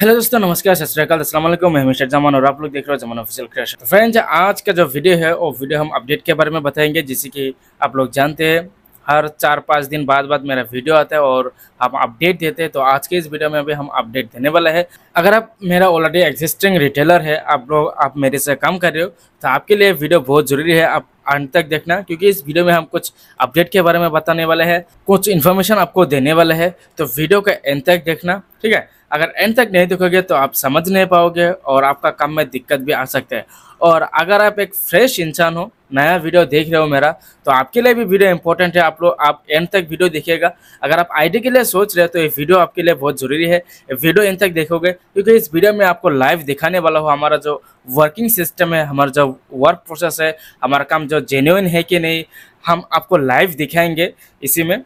hello दोस्तों नमस्कार सत श्रीकाल असलम मैं हमेशा जमान और आप लोग देख रहे हो जमान ऑफिशियल क्रिएशन फ्रेंड्स आज का जो वीडियो है वो वीडियो हम अपडेट के बारे में बताएंगे जिससे कि आप लोग जानते हैं हर चार पाँच दिन बाद बाद मेरा वीडियो आता है और आप अपडेट देते हैं तो आज के इस वीडियो में भी हम अपडेट देने वाला है अगर आप मेरा ऑलरेडी एग्जिस्टिंग रिटेलर है आप लोग आप मेरे से काम कर रहे हो तो आपके लिए वीडियो बहुत ज़रूरी है आप अंत तक देखना क्योंकि इस वीडियो में हम कुछ अपडेट के बारे में बताने वाले हैं कुछ इन्फॉर्मेशन आपको देने वाले हैं तो वीडियो का एंड तक देखना ठीक है अगर एंड तक नहीं देखोगे तो आप समझ नहीं पाओगे और आपका काम में दिक्कत भी आ सकता है और अगर आप एक फ्रेश इंसान हो नया वीडियो देख रहे हो मेरा तो आपके लिए भी वीडियो इंपॉर्टेंट है आप लोग आप एंड तक वीडियो देखिएगा अगर आप आईडी के लिए सोच रहे हो तो ये वीडियो आपके लिए बहुत ज़रूरी है वीडियो एंड तक देखोगे क्योंकि इस वीडियो में आपको लाइव दिखाने वाला हो हमारा जो वर्किंग सिस्टम है हमारा जो वर्क प्रोसेस है हमारा काम जो जेन्यून है कि नहीं हम आपको लाइव दिखाएंगे इसी में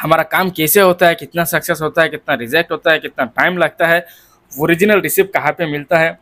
हमारा काम कैसे होता है कितना सक्सेस होता है कितना रिजेक्ट होता है कितना टाइम लगता है ओरिजिनल रिसिप्ट कहाँ पे मिलता है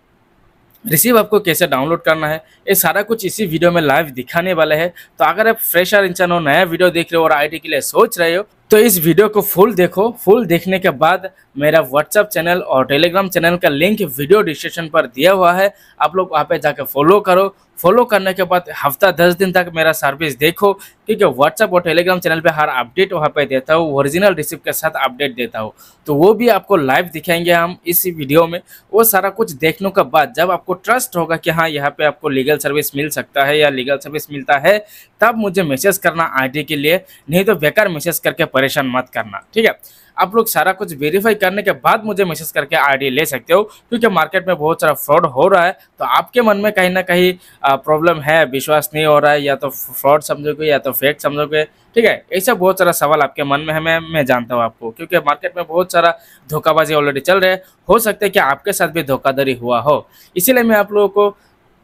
रिसीव आपको कैसे डाउनलोड करना है ये सारा कुछ इसी वीडियो में लाइव दिखाने वाला है तो अगर आप फ्रेशर इंसान हो नया वीडियो देख रहे हो और आईटी के लिए सोच रहे हो तो इस वीडियो को फुल देखो फुल देखने के बाद मेरा व्हाट्सअप चैनल और टेलीग्राम चैनल का लिंक वीडियो डिस्क्रिप्शन पर दिया हुआ है आप लोग वहाँ पे जाकर फॉलो करो फॉलो करने के बाद हफ्ता दस दिन तक मेरा सर्विस देखो क्योंकि व्हाट्सअप और टेलीग्राम चैनल पे हर अपडेट वहाँ पे देता हूँ ओरिजिनल रिसिप्ट के साथ अपडेट देता हूँ तो वो भी आपको लाइव दिखाएंगे हम इस वीडियो में वो सारा कुछ देखने के बाद जब आपको ट्रस्ट होगा कि हाँ यहाँ पे आपको लीगल सर्विस मिल सकता है या लीगल सर्विस मिलता है तब मुझे मैसेज करना आईडी के लिए नहीं तो बेकार मैसेज करके परेशान मत करना ठीक है आप लोग सारा कुछ वेरीफाई करने के बाद मुझे मैसेज करके आईडी ले सकते हो क्योंकि मार्केट में बहुत सारा फ्रॉड हो रहा है तो आपके मन में कहीं ना कहीं प्रॉब्लम है विश्वास नहीं हो रहा है या तो फ्रॉड समझोगे या तो फेक समझोगे ठीक है ऐसा बहुत सारा सवाल आपके मन में है मैं मैं जानता हूँ आपको क्योंकि मार्केट में बहुत सारा धोखाबाजी ऑलरेडी चल रहे है हो सकता है कि आपके साथ भी धोखाधड़ी हुआ हो इसीलिए मैं आप लोगों को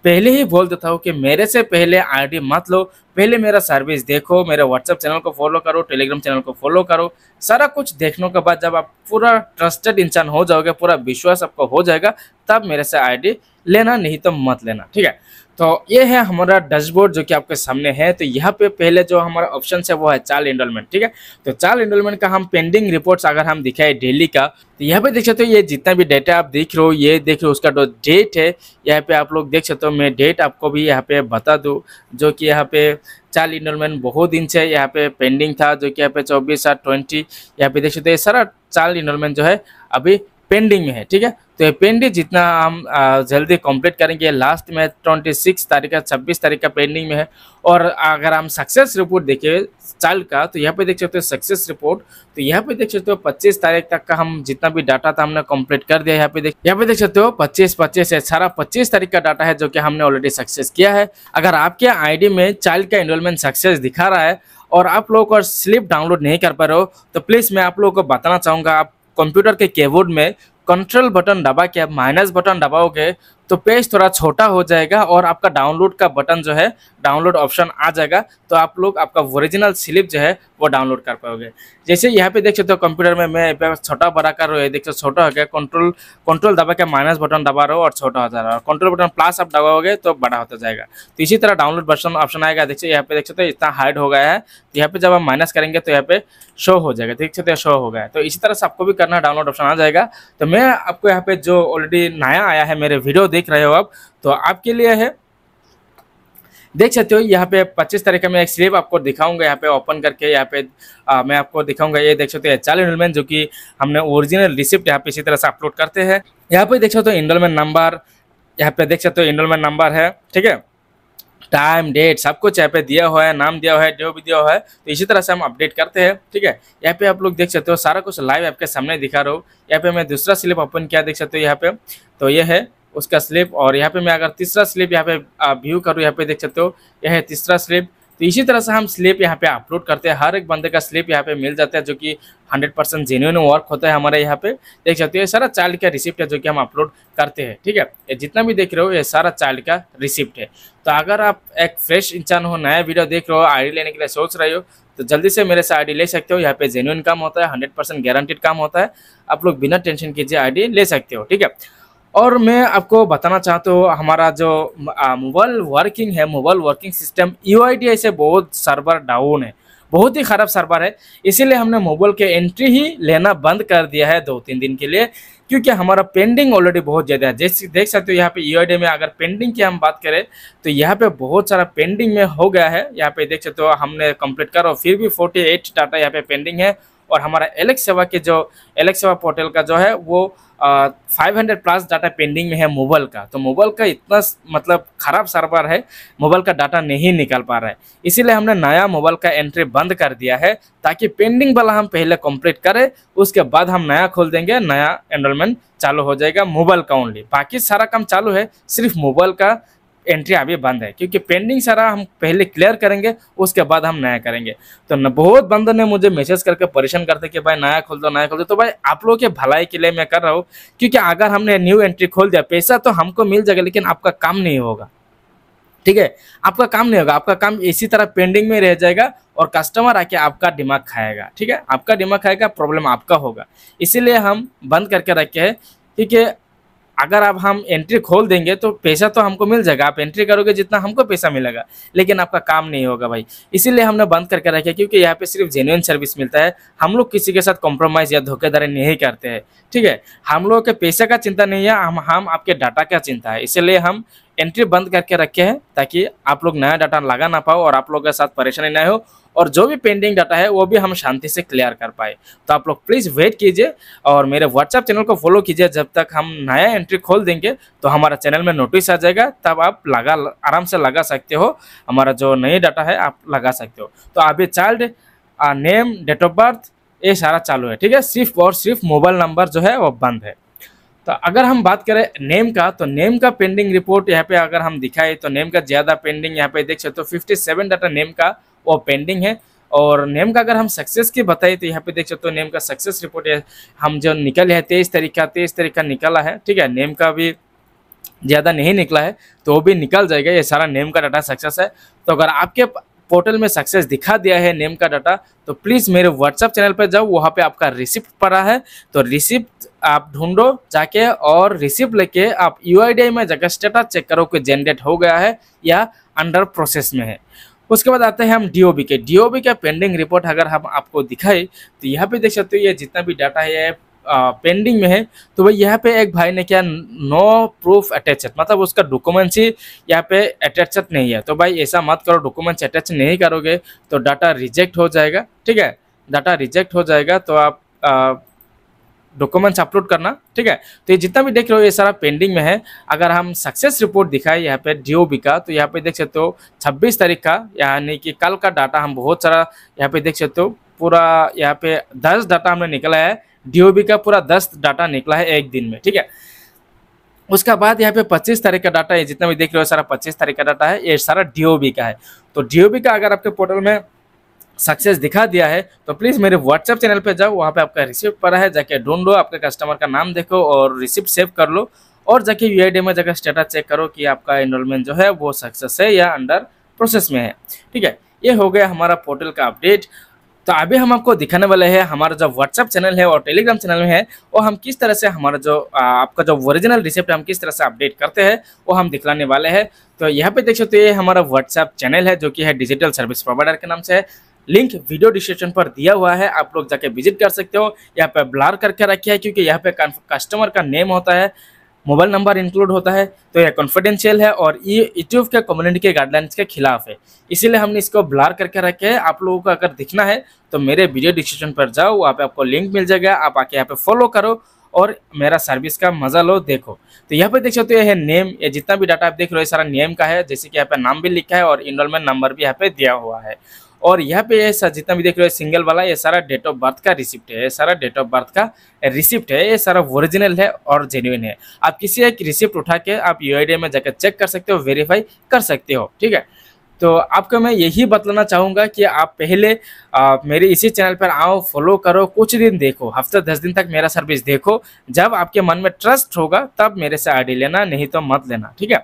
पहले ही बोल देता हूँ कि मेरे से पहले आईडी मत लो पहले मेरा सर्विस देखो मेरे व्हाट्सएप चैनल को फॉलो करो टेलीग्राम चैनल को फॉलो करो सारा कुछ देखने के बाद जब आप पूरा ट्रस्टेड इंसान हो जाओगे पूरा विश्वास आपको हो जाएगा तब मेरे से आईडी लेना नहीं तो मत लेना ठीक है तो ये है हमारा डैशबोर्ड जो कि आपके सामने है तो यहाँ पे पहले जो हमारा ऑप्शन है वो है चाल एनरोलमेंट ठीक है तो चाल एनरोलमेंट का हम पेंडिंग रिपोर्ट्स अगर हम दिखाए डेली का तो यहाँ पे देख सकते हो ये जितना भी डेटा आप देख रहे हो ये देख रहे हो उसका जो डेट है यहाँ पे आप लोग देख सकते हो मैं डेट आपको भी यहाँ पे बता दूँ जो कि यहाँ पे चाल इनरोलमेंट बहुत दिन से यहाँ पे पेंडिंग था जो कि यहाँ पे चौबीस सात ट्वेंटी यहाँ पे देख सकते हो ये सारा चाल इनरोलमेंट जो है अभी पेंडिंग में है ठीक है तो ये पेंडिंग जितना हम जल्दी कंप्लीट करेंगे लास्ट में ट्वेंटी सिक्स तारीख का छब्बीस तारीख का पेंडिंग में है और अगर हम सक्सेस रिपोर्ट देखें चाइल्ड का तो यहाँ पे देख सकते हो सक्सेस रिपोर्ट तो यहाँ पे देख सकते हो पच्चीस तारीख तक का हम जितना भी डाटा था हमने कंप्लीट कर दिया यहाँ पे देख यहाँ पे देख सकते हो पच्चीस पच्चीस है सारा पच्चीस तारीख का डाटा है जो कि हमने ऑलरेडी सक्सेस किया है अगर आपके आई में चाइल्ड का एनरोलमेंट सक्सेस दिखा रहा है और आप लोग को स्लिप डाउनलोड नहीं कर पा रहे हो तो प्लीज़ मैं आप लोगों को बताना चाहूँगा आप कंप्यूटर के कीबोर्ड में कंट्रोल बटन दबा के माइनस बटन दबाओगे तो पेज थोड़ा छोटा हो जाएगा और आपका डाउनलोड का बटन जो है डाउनलोड ऑप्शन आ जाएगा तो आप लोग आपका ओरिजिनल स्लिप जो है वो डाउनलोड कर पाओगे जैसे यहाँ पे देख सकते हो कंप्यूटर में मैं छोटा बड़ा कर रहा है देख सकते छोटा हो गया कंट्रोल कंट्रोल दबा के माइनस बटन दबा रहा हो और छोटा हो जा रहा कंट्रोल बटन प्लस आप दबाओगे तो बड़ा होता जाएगा तो इसी तरह डाउनलोड बटन ऑप्शन आएगा देखिए यहाँ पे देख सकते हो इतना हाइड हो गया है तो यहाँ पे जब आप माइनस करेंगे तो यहाँ पे शो हो जाएगा देख सकते हो शो हो गया तो इसी तरह से आपको भी करना डाउनलोड ऑप्शन आ जाएगा तो मैं आपको यहाँ पे जो ऑलरेडी नया आया है मेरे वीडियो देख रहे हो आप तो आपके लिए है देख सकते हो यहाँ पे 25 तारीख का मैं एक स्लेब आपको दिखाऊंगा यहाँ पे ओपन करके यहाँ पे आ, मैं आपको दिखाऊंगा ये देख सकते हो एच इनमेंट जो कि हमने ओरिजिनल रिसिप्ट यहाँ पे इसी तरह से अपलोड करते हैं यहाँ पे देख सकते हो इनरोलमेंट नंबर यहाँ पे देख सकते हो इनरोलमेंट नंबर है ठीक है टाइम डेट सब कुछ यहाँ पे दिया हुआ है नाम दिया हुआ है जो भी दिया हुआ है तो इसी तरह से हम अपडेट करते हैं ठीक है यहाँ पे आप लोग देख सकते हो सारा कुछ लाइव आपके सामने दिखा रहा हूँ यहाँ पे मैं दूसरा स्लिप ओपन किया देख सकते हो यहाँ पे तो ये यह है उसका स्लिप और यहाँ पे मैं अगर तीसरा स्लिप यहाँ पे व्यू करूँ यहाँ पे देख सकते हो यह है तीसरा स्लिप तो इसी तरह से हम स्लिप यहाँ पे अपलोड करते हैं हर एक बंदे का स्लिप यहाँ पे मिल जाता है जो कि 100 परसेंट जेन्यून वर्क होता है हमारे यहाँ पे देख सकते हो ये सारा चाइल्ड का रिसिप्ट है जो कि हम अपलोड करते हैं ठीक है ये जितना भी देख रहे हो ये सारा चाइल्ड का रिसिप्ट है तो अगर आप एक फ्रेश इंसान हो नया वीडियो देख रहे हो आई लेने के लिए सोच रहे हो तो जल्दी से मेरे से आईडी ले सकते हो यहाँ पे जेन्यून काम होता है हंड्रेड परसेंट गारंटेड काम होता है आप लोग बिना टेंशन कीजिए आईडी ले सकते हो ठीक है और मैं आपको बताना चाहता हूँ हमारा जो मोबाइल वर्किंग है मोबाइल वर्किंग सिस्टम यू से बहुत सर्वर डाउन है बहुत ही ख़राब सर्वर है इसीलिए हमने मोबाइल के एंट्री ही लेना बंद कर दिया है दो तीन दिन के लिए क्योंकि हमारा पेंडिंग ऑलरेडी बहुत ज़्यादा है जैसे देख सकते हो यहाँ पे यू e में अगर पेंडिंग की हम बात करें तो यहाँ पे बहुत सारा पेंडिंग में हो गया है यहाँ पे देख सकते हो हमने कंप्लीट करो फिर भी 48 डाटा यहाँ पे पेंडिंग है और हमारा एलेक्स सेवा के जो एलेक्स सेवा पोर्टल का जो है वो five hundred plus data pending में है मोबाइल का तो मोबाइल का इतना मतलब ख़राब सर्वर है मोबाइल का डाटा नहीं निकल पा रहा है इसीलिए हमने नया मोबाइल का एंट्री बंद कर दिया है ताकि पेंडिंग वाला हम पहले कंप्लीट करें उसके बाद हम नया खोल देंगे नया एनरोलमेंट चालू हो जाएगा मोबाइल का ओनली बाकी सारा काम चालू है सिर्फ मोबाइल का एंट्री अभी बंद है क्योंकि पेंडिंग सारा हम पहले क्लियर करेंगे उसके बाद हम नया करेंगे तो न बहुत बंदों ने मुझे मैसेज करके परेशान करते कि भाई नया खोल दो नया खोल दो तो भाई आप लोगों के भलाई के लिए मैं कर रहा हूँ क्योंकि अगर हमने न्यू एंट्री खोल दिया पैसा तो हमको मिल जाएगा लेकिन आपका काम नहीं होगा ठीक है आपका काम नहीं होगा आपका काम इसी तरह पेंडिंग में रह जाएगा और कस्टमर आके आपका दिमाग खाएगा ठीक है आपका दिमाग खाएगा प्रॉब्लम आपका होगा इसीलिए हम बंद करके रखे हैं क्योंकि अगर आप हम एंट्री खोल देंगे तो पैसा तो हमको मिल जाएगा आप एंट्री करोगे जितना हमको पैसा मिलेगा लेकिन आपका काम नहीं होगा भाई इसीलिए हमने बंद करके रखा क्योंकि यहाँ पे सिर्फ जेन्यून सर्विस मिलता है हम लोग किसी के साथ कॉम्प्रोमाइज़ या धोखेधारी नहीं करते हैं ठीक है हम लोगों के पैसे का चिंता नहीं है हम हम आपके डाटा का चिंता है इसीलिए हम एंट्री बंद करके रखे हैं ताकि आप लोग नया डाटा लगा ना पाओ और आप लोग के साथ परेशानी ना हो और जो भी पेंडिंग डाटा है वो भी हम शांति से क्लियर कर पाए तो आप लोग प्लीज़ वेट कीजिए और मेरे व्हाट्सएप चैनल को फॉलो कीजिए जब तक हम नया एंट्री खोल देंगे तो हमारा चैनल में नोटिस आ जाएगा तब आप लगा आराम से लगा सकते हो हमारा जो नए डाटा है आप लगा सकते हो तो अभी child name date of birth ये सारा चालू है ठीक है सिर्फ और सिर्फ मोबाइल नंबर जो है वो बंद है तो अगर हम बात करें नेम का तो नेम का पेंडिंग रिपोर्ट यहाँ पे अगर हम दिखाए तो नेम का ज़्यादा पेंडिंग यहाँ पे देख सकते हो तो 57 डाटा नेम का वो पेंडिंग है और नेम का अगर हम सक्सेस की बताए तो यहाँ पे देख सकते हो नेम का सक्सेस रिपोर्ट हम जो निकल है तेईस तरीका का तेईस तरीक का निकला है ठीक है नेम का भी ज़्यादा नहीं निकला है तो वो भी निकल जाएगा ये सारा नेम का डाटा सक्सेस है तो अगर आपके पोर्टल में सक्सेस दिखा दिया है नेम का डाटा तो प्लीज़ मेरे व्हाट्सअप चैनल पर जाओ वहाँ पे आपका रिसिप्ट पड़ा है तो रिसिप्ट आप ढूंढो जाके और रिसिप्ट लेके आप यू में जाकर स्टेटस चेक करो कि जनरेट हो गया है या अंडर प्रोसेस में है उसके बाद आते हैं हम डी के डी का पेंडिंग रिपोर्ट अगर हम आपको दिखाए तो यहाँ पे देख सकते हो ये जितना भी डाटा है ये पेंडिंग में है तो भाई यहाँ पे एक भाई ने क्या नो प्रूफ अटैचड मतलब उसका डॉक्यूमेंट्स ही यहाँ पे अटैचड नहीं है तो भाई ऐसा मत करो डॉक्यूमेंट्स अटैच नहीं करोगे तो डाटा रिजेक्ट हो जाएगा ठीक है डाटा रिजेक्ट हो जाएगा तो आप डॉक्यूमेंट्स अपलोड करना ठीक है तो ये जितना भी देख रहे हो ये सारा पेंडिंग में है अगर हम सक्सेस रिपोर्ट दिखाए यहाँ पे डीओबी का तो यहाँ पे देख सकते हो 26 तारीख का यानी कि कल का डाटा हम बहुत सारा यहाँ पे देख सकते हो पूरा यहाँ पे 10 डाटा हमने निकला है डीओबी का पूरा 10 डाटा निकला है एक दिन में ठीक है उसके बाद यहाँ पे 25 तारीख का डाटा है जितना भी देख रहे हो सारा 25 तारीख का डाटा है ये सारा डीओबी का है तो डीओबी का अगर आपके पोर्टल में सक्सेस दिखा दिया है तो प्लीज़ मेरे व्हाट्सएप चैनल पे जाओ वहाँ पे आपका रिसिप्ट पड़ा है जाके ढूंढो आपके कस्टमर का नाम देखो और रिसिप्ट सेव कर लो और जाके यू में जाकर स्टेटस चेक करो कि आपका इनरोलमेंट जो है वो सक्सेस है या अंडर प्रोसेस में है ठीक है ये हो गया हमारा पोर्टल का अपडेट तो अभी हम आपको दिखाने वाले हैं हमारा जो व्हाट्सअप चैनल है और टेलीग्राम चैनल में है वो हम किस तरह से हमारा जो आपका जो ओरिजिनल रिसिप्ट हम किस तरह से अपडेट करते हैं वो हम दिखलाने वाले हैं तो यहाँ पे देख सकते हो ये हमारा व्हाट्सअप चैनल है जो कि है डिजिटल सर्विस प्रोवाइडर के नाम से है लिंक वीडियो डिस्क्रिप्शन पर दिया हुआ है आप लोग जाके विजिट कर सकते हो यहाँ पे ब्लार करके रखे है क्योंकि यहाँ पे कस्टमर का नेम होता है मोबाइल नंबर इंक्लूड होता है तो यह कॉन्फिडेंशियल है और ये यूट्यूब के कम्युनिटी के गाइडलाइंस के खिलाफ है इसीलिए हमने इसको ब्लार करके रखे है आप लोगों को अगर दिखना है तो मेरे वीडियो डिस्क्रिप्शन पर जाओ वहाँ पे आपको लिंक मिल जाएगा आप आके यहाँ पे फॉलो करो और मेरा सर्विस का मजा लो देखो तो यहाँ पे देख सकते हो यह है नेम ये जितना भी डाटा आप देख रहे हो सारा नेम का है जैसे कि यहाँ पे नाम भी लिखा है और इनरोलमेंट नंबर भी यहाँ पे दिया हुआ है और यहाँ पे ऐसा जितना भी देख रहे हो सिंगल वाला ये सारा डेट ऑफ बर्थ का रिसिप्ट है ये सारा डेट ऑफ बर्थ का रिसिप्ट है ये सारा ओरिजिनल है और जेन्यून है आप किसी एक रिसिप्ट उठा के आप यू में जाकर चेक कर सकते हो वेरीफाई कर सकते हो ठीक है तो आपको मैं यही बतलाना चाहूँगा कि आप पहले आ, मेरे इसी चैनल पर आओ फॉलो करो कुछ दिन देखो हफ्ते दस दिन तक मेरा सर्विस देखो जब आपके मन में ट्रस्ट होगा तब मेरे से आईडी लेना नहीं तो मत लेना ठीक है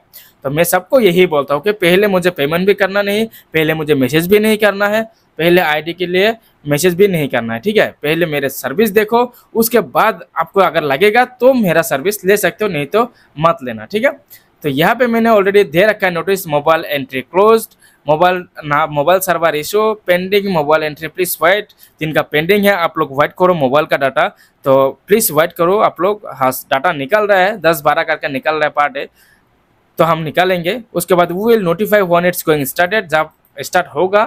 तो मैं सबको यही बोलता हूँ कि पहले मुझे पेमेंट भी करना नहीं पहले मुझे मैसेज भी नहीं करना है पहले आईडी के लिए मैसेज भी नहीं करना है ठीक है पहले मेरे सर्विस देखो उसके बाद आपको अगर लगेगा तो मेरा सर्विस ले सकते हो नहीं तो मत लेना ठीक है तो यहाँ पे मैंने ऑलरेडी दे रखा है notice mobile entry closed mobile ना mobile server ratio pending mobile entry please wait जिनका पेंडिंग है आप लोग वाइट करो मोबाइल का डाटा तो प्लीज़ वाइट करो आप लोग हाँ डाटा निकल रहा है दस बारह करके निकल रहा है पार्ट है तो हम निकालेंगे उसके बाद we will notify one it's going started जब स्टार्ट होगा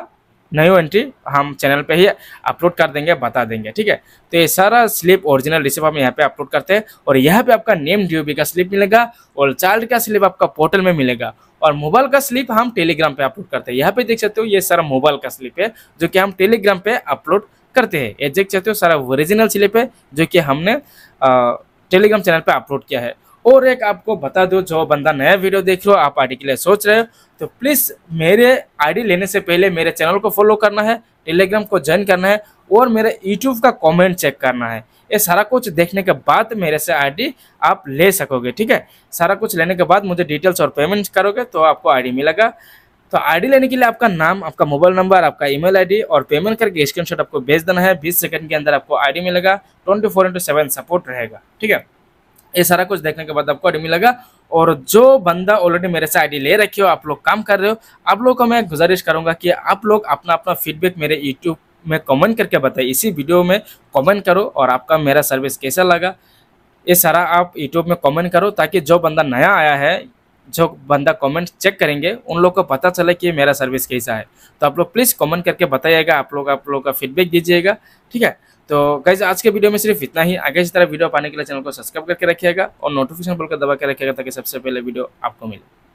नहीं हो एंट्री हम चैनल पे ही अपलोड कर देंगे बता देंगे ठीक है तो ये सारा स्लिप ओरिजिनल रिसिप हम यहाँ पे अपलोड करते हैं और यहाँ पे आपका नेम डी का स्लिप मिलेगा और चाइल्ड का स्लिप आपका पोर्टल में मिलेगा और मोबाइल का स्लिप हम टेलीग्राम पे अपलोड करते हैं यहाँ पे देख सकते हो ये सारा मोबाइल का स्लिप है जो कि हम टेलीग्राम पे अपलोड करते हैं ये देख सकते हो सारा ओरिजिनल स्लिप है जो कि हमने टेलीग्राम चैनल पर अपलोड किया है और एक आपको बता दो जो बंदा नया वीडियो देख रहे हो आप आईडी के लिए सोच रहे हो तो प्लीज़ मेरे आईडी लेने से पहले मेरे चैनल को फॉलो करना है टेलीग्राम को ज्वाइन करना है और मेरे यूट्यूब का कमेंट चेक करना है ये सारा कुछ देखने के बाद मेरे से आईडी आप ले सकोगे ठीक है सारा कुछ लेने के बाद मुझे डिटेल्स और पेमेंट करोगे तो आपको आई मिलेगा तो आईडी लेने के लिए आपका नाम आपका मोबाइल नंबर आपका ईमेल आईडी और पेमेंट करके स्क्रीनशॉट आपको भेज देना है 20 सेकंड के अंदर आपको आईडी मिलेगा 24 फोर इंटू सेवन सपोर्ट रहेगा ठीक है ये सारा कुछ देखने के बाद आपको आईडी मिलेगा और जो बंदा ऑलरेडी मेरे से आईडी ले रखी हो आप लोग काम कर रहे हो आप लोग को मैं गुजारिश करूंगा कि आप लोग अपना अपना फीडबैक मेरे यूट्यूब में कमेंट करके बताएं इसी वीडियो में कमेंट करो और आपका मेरा सर्विस कैसा लगा ये सारा आप यूट्यूब में कमेंट करो ताकि जो बंदा नया आया है जो बंदा कमेंट चेक करेंगे उन लोग को पता चले कि मेरा सर्विस कैसा है तो आप लोग प्लीज़ कमेंट करके बताइएगा आप लोग आप लोग का फीडबैक दीजिएगा ठीक है तो गाइज आज के वीडियो में सिर्फ इतना ही आगे इस तरह वीडियो पाने के लिए चैनल को सब्सक्राइब करके रखिएगा और नोटिफिकेशन बोलकर दबा के रखिएगा ताकि सबसे पहले वीडियो आपको मिले